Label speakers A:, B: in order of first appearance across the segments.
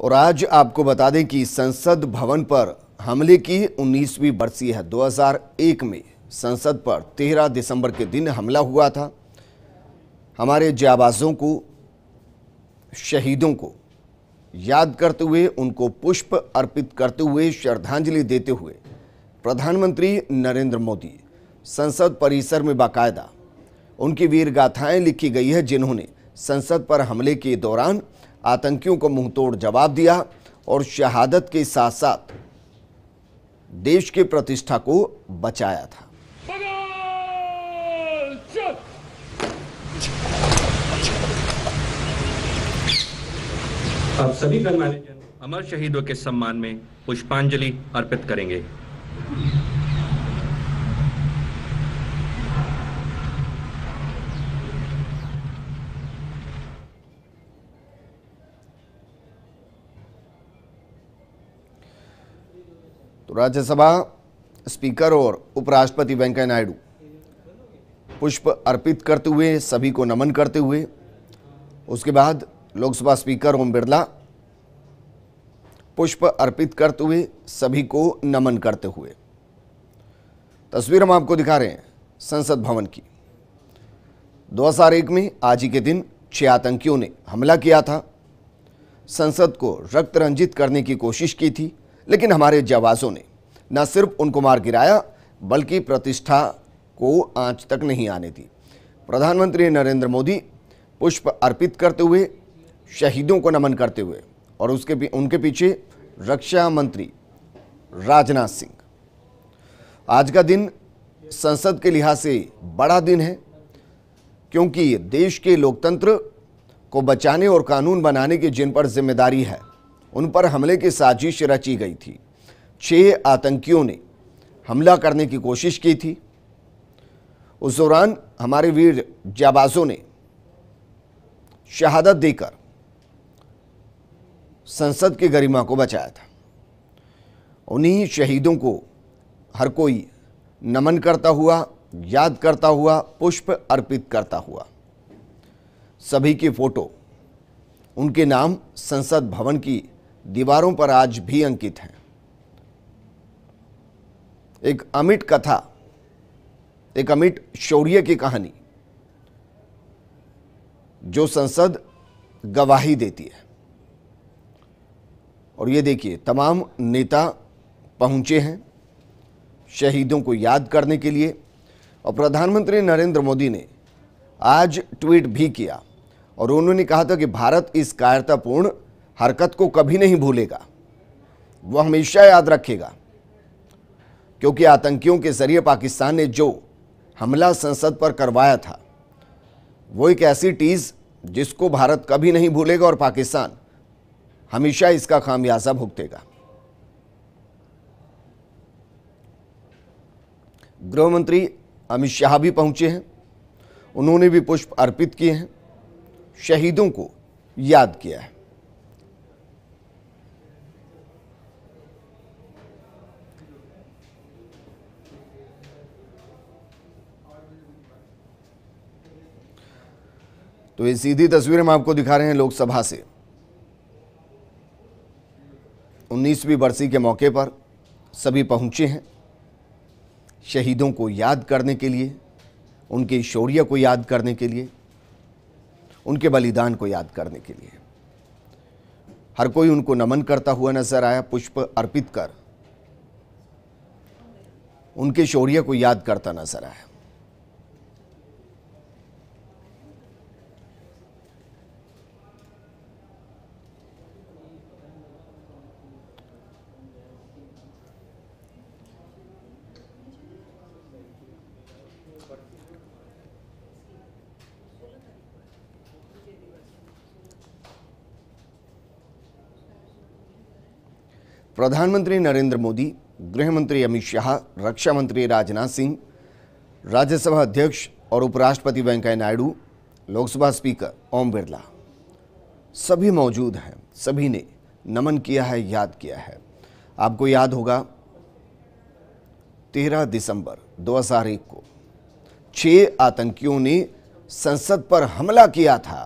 A: और आज आपको बता दें कि संसद भवन पर हमले की उन्नीसवीं बरसी है 2001 में संसद पर 13 दिसंबर के दिन हमला हुआ था हमारे जाबाजों को शहीदों को याद करते हुए उनको पुष्प अर्पित करते हुए श्रद्धांजलि देते हुए प्रधानमंत्री नरेंद्र मोदी संसद परिसर में बाकायदा उनकी वीर गाथाएं लिखी गई है जिन्होंने संसद पर हमले के दौरान आतंकियों को मुंहतोड़ जवाब दिया और शहादत के साथ साथ देश की प्रतिष्ठा को बचाया था अब सभी अमर शहीदों के सम्मान में पुष्पांजलि अर्पित करेंगे तो राज्यसभा स्पीकर और उपराष्ट्रपति वेंकैया नायडू पुष्प अर्पित करते हुए सभी को नमन करते हुए उसके बाद लोकसभा स्पीकर ओम बिरला पुष्प अर्पित करते हुए सभी को नमन करते हुए तस्वीर हम आपको दिखा रहे हैं संसद भवन की 2001 में आज ही के दिन छह आतंकियों ने हमला किया था संसद को रक्त रंजित करने की कोशिश की थी लेकिन हमारे जवाजों ने न सिर्फ उनको मार गिराया बल्कि प्रतिष्ठा को आंच तक नहीं आने दी प्रधानमंत्री नरेंद्र मोदी पुष्प अर्पित करते हुए शहीदों को नमन करते हुए और उसके उनके पीछे रक्षा मंत्री राजनाथ सिंह आज का दिन संसद के लिहाज से बड़ा दिन है क्योंकि देश के लोकतंत्र को बचाने और कानून बनाने की जिन पर जिम्मेदारी है उन पर हमले की साजिश रची गई थी छह आतंकियों ने हमला करने की कोशिश की थी उस दौरान हमारे वीर जाबाजों ने शहादत देकर संसद की गरिमा को बचाया था उन्हीं शहीदों को हर कोई नमन करता हुआ याद करता हुआ पुष्प अर्पित करता हुआ सभी की फ़ोटो उनके नाम संसद भवन की दीवारों पर आज भी अंकित हैं एक अमिट कथा एक अमिट शौर्य की कहानी जो संसद गवाही देती है और ये देखिए तमाम नेता पहुंचे हैं शहीदों को याद करने के लिए और प्रधानमंत्री नरेंद्र मोदी ने आज ट्वीट भी किया और उन्होंने कहा था कि भारत इस कायरतापूर्ण हरकत को कभी नहीं भूलेगा वह हमेशा याद रखेगा क्योंकि आतंकियों के जरिए पाकिस्तान ने जो हमला संसद पर करवाया था वो एक ऐसी टीज़ जिसको भारत कभी नहीं भूलेगा और पाकिस्तान हमेशा इसका खामियाजा भुगतेगा गृहमंत्री अमित शाह भी पहुंचे हैं उन्होंने भी पुष्प अर्पित किए हैं शहीदों को याद किया है तो ये सीधी तस्वीरें हम आपको दिखा रहे हैं लोकसभा से उन्नीसवीं बरसी के मौके पर सभी पहुंचे हैं शहीदों को याद करने के लिए उनके शौर्य को याद करने के लिए उनके बलिदान को याद करने के लिए हर कोई उनको नमन करता हुआ नजर आया पुष्प अर्पित कर उनके शौर्य को याद करता नजर आया प्रधानमंत्री नरेंद्र मोदी गृहमंत्री अमित शाह रक्षा मंत्री राजनाथ सिंह राज्यसभा अध्यक्ष और उपराष्ट्रपति वेंकैया नायडू लोकसभा स्पीकर ओम बिरला सभी मौजूद हैं सभी ने नमन किया है याद किया है आपको याद होगा तेरह दिसंबर 2001 को छह आतंकियों ने संसद पर हमला किया था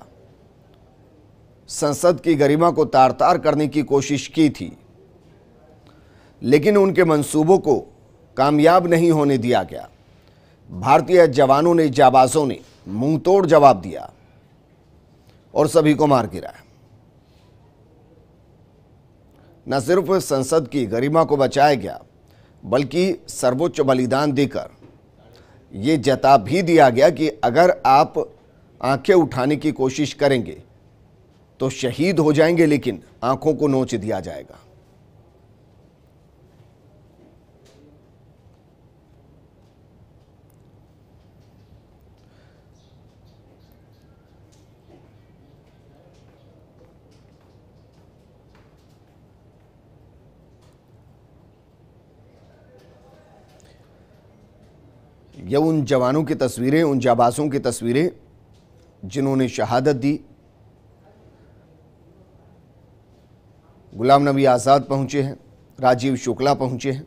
A: संसद की गरिमा को तार तार करने की कोशिश की थी लेकिन उनके मंसूबों को कामयाब नहीं होने दिया गया भारतीय जवानों ने जाबाजों ने मुंहतोड़ जवाब दिया और सभी को मार गिराया न सिर्फ संसद की गरिमा को बचाया गया बल्कि सर्वोच्च बलिदान देकर यह जता भी दिया गया कि अगर आप आंखें उठाने की कोशिश करेंगे तो शहीद हो जाएंगे लेकिन आंखों को नोच दिया जाएगा या उन जवानों की तस्वीरें उन जाबाजों की तस्वीरें जिन्होंने शहादत दी गुलाम नबी आज़ाद पहुँचे हैं राजीव शुक्ला पहुँचे हैं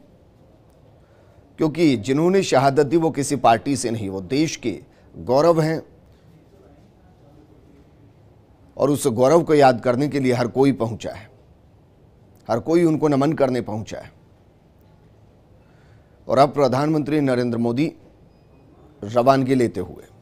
A: क्योंकि जिन्होंने शहादत दी वो किसी पार्टी से नहीं वो देश के गौरव हैं और उस गौरव को याद करने के लिए हर कोई पहुंचा है हर कोई उनको नमन करने पहुंचा है और अब प्रधानमंत्री नरेंद्र मोदी रवानगी लेते हुए